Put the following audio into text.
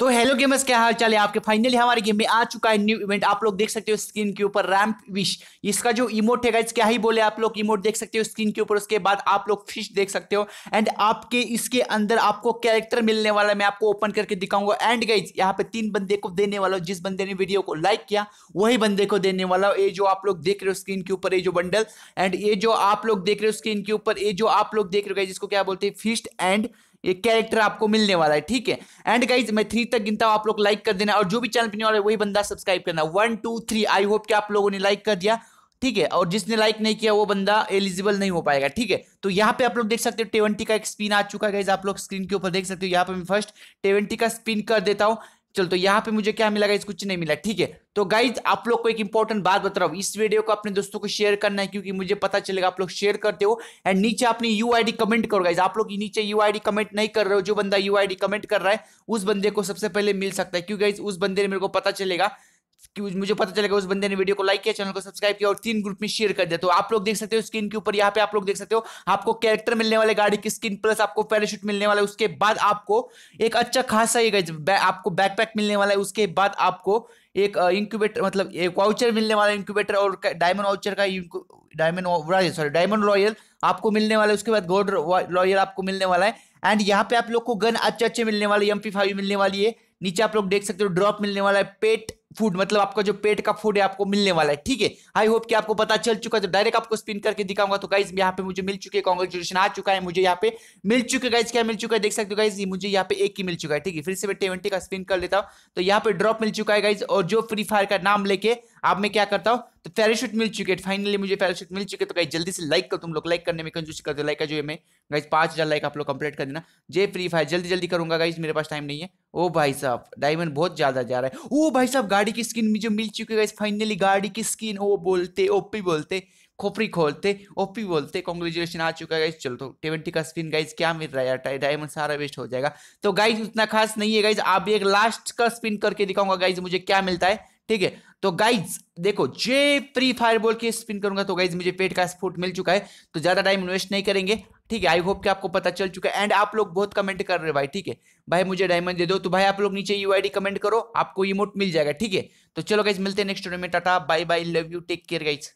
तो hello gamers क्या हाल चाल है आपके फाइनली हमारे गेम में आ चुका है न्यू इवेंट आप लोग देख सकते हो स्क्रीन के ऊपर रैम्प विश इसका जो इमोट है गाइज क्या ही बोले आप लोग इमोट देख सकते हो स्क्रीन के ऊपर उसके बाद आप लोग फिश देख सकते हो एंड आपके इसके अंदर आपको कैरेक्टर मिलने वाला है मैं आपको ओपन करके दिखाऊंगा एंड गाइज यहाँ पे तीन बंदे को देने वाला जिस बंदे ने वीडियो को लाइक किया वही बंदे को देने वाला ये जो आप लोग देख रहे हो स्क्रीन के ऊपर ये जो बंडल एंड ये जो आप लोग देख रहे हो स्क्रीन के ऊपर ये जो आप लोग देख रहे हो गाइज इसको क्या बोलते हैं फिस्ट एंड ये कैरेक्टर आपको मिलने वाला है ठीक है एंड गाइज मैं थ्री तक गिनता हूँ आप लोग लाइक कर देना और जो भी चैनल पे है वही बंदा सब्सक्राइब करना one two three I hope कि आप लोगों ने लाइक कर दिया ठीक है और जिसने लाइक नहीं किया वो बंदा एलिजिबल नहीं हो पाएगा ठीक है तो यहाँ पे आप लोग देख सकते हो टेवेंटी का एक स्पिन आ चुका है आप लोग स्क्रीन के ऊपर देख सकते हो यहाँ पे मैं फर्स्ट टेवेंटी का स्पिन कर देता हूँ चल तो यहाँ पे मुझे क्या मिला गाइज कुछ नहीं मिला ठीक है तो गाइज आप लोग को एक इंपॉर्टेंट बात बता रहा हूँ इस वीडियो को अपने दोस्तों को शेयर करना है क्योंकि मुझे पता चलेगा आप लोग शेयर करते हो एंड नीचे अपनी यू कमेंट करो गाइज आप लोग नीचे यू कमेंट नहीं कर रहे हो जो बंदा यू कमेंट कर रहा है उस बंदे को सबसे पहले मिल सकता है क्योंकि उस बंदे ने मेरे को पता चलेगा कि मुझे पता चलेगा उस बंदे ने वीडियो को लाइक किया चैनल को सब्सक्राइब किया और तीन ग्रुप में शेयर कर दिया तो आप लोग देख सकते हो स्क्रीन के ऊपर यहाँ पे आप लोग देख सकते हो आपको कैरेक्टर मिलने वाले गाड़ी की स्किन प्लस आपको पैराशूट अच्छा मिलने वाला है उसके बाद आपको एक अच्छा खासा मतलब ये आपको बैकपैक मिलने वाला है उसके बाद आपको एक इंक्यूबेटर मतलब एक वाउचर मिलने वाला इंक्यूबेटर और डायमंड वाउचर का डायमंड सॉरी डायमंड रॉयल आपको मिलने वाला है उसके बाद गोल्ड रॉयल आपको मिलने वाला है एंड यहाँ पे आप लोग को गन अच्छे अच्छे मिलने वाले एम पी फाइव मिलने वाली है नीचे आप लोग देख सकते हो ड्रॉप मिलने वाला है पेट फूड मतलब आपका जो पेट का फूड है आपको मिलने वाला है ठीक है आई होप कि आपको पता चल चुका तो डायरेक्ट आपको स्पिन करके दिखाऊंगा तो गाइज यहाँ पे मुझे मिल चुके कॉन्ग्रेचुलेशन आ चुका है मुझे यहाँ पे मिल चुके गाइज क्या मिल चुका है देख सकते हो गाइज मुझे यहाँ पे एक ही मिल चुका है ठीक है फिर से मैं ट्वेंटी का स्पिन कर लेता हूँ तो यहाँ पे ड्रॉप मिल चुका है गाइज और जो फ्री फायर का नाम लेके आप मैं क्या करता हूँ तो पैराशूट मिल चुके हैं फाइनली मुझे पैराशूट मिल चुके तो गाइज जल्दी से लाइक करो तुम लोग लाइक करने में कंजूस कर दो लाइक का जो मैं गाइज पांच हज़ार लाइक आप लोग कंप्लीट कर देना जे फ्री फायर जल्दी जल्दी करूंगा गाइज मेरे पास टाइम नहीं है ओ भाई साहब डायमंड बहुत ज़्यादा जा रहा है ओ भाई साहब गाड़ी गाड़ी की स्किन मुझे मिल चुकी है गाइस फाइनली गाड़ी की स्किन वो बोलते ओपी बोलते खोपरी खोलते ओपी बोलते कॉन्ग्रेचुलेशन आ चुका है गाइस चलो तो टेवेंटी का स्पिन गाइस क्या मिल रहा है यार डायमंड सारा वेस्ट हो जाएगा तो गाइस उतना खास नहीं है गाइज आप एक लास्ट का स्पिन करके दिखाऊंगा गाइज मुझे क्या मिलता है ठीक है तो गाइज देखो जे फ्री फायर बोल के स्पिन करूंगा तो गाइज मुझे पेट का स्पोर्ट मिल चुका है तो ज्यादा टाइम इन्वेस्ट नहीं करेंगे ठीक है आई होप कि आपको पता चल चुका है एंड आप लोग बहुत कमेंट कर रहे हैं भाई ठीक है भाई मुझे डायमंड दे दो तो भाई आप लोग नीचे यू कमेंट करो आपको इमोट मिल जाएगा ठीक है तो चलो गाइज मिलते हैं नेक्स्ट वीडियो में tata bye bye love you take care guys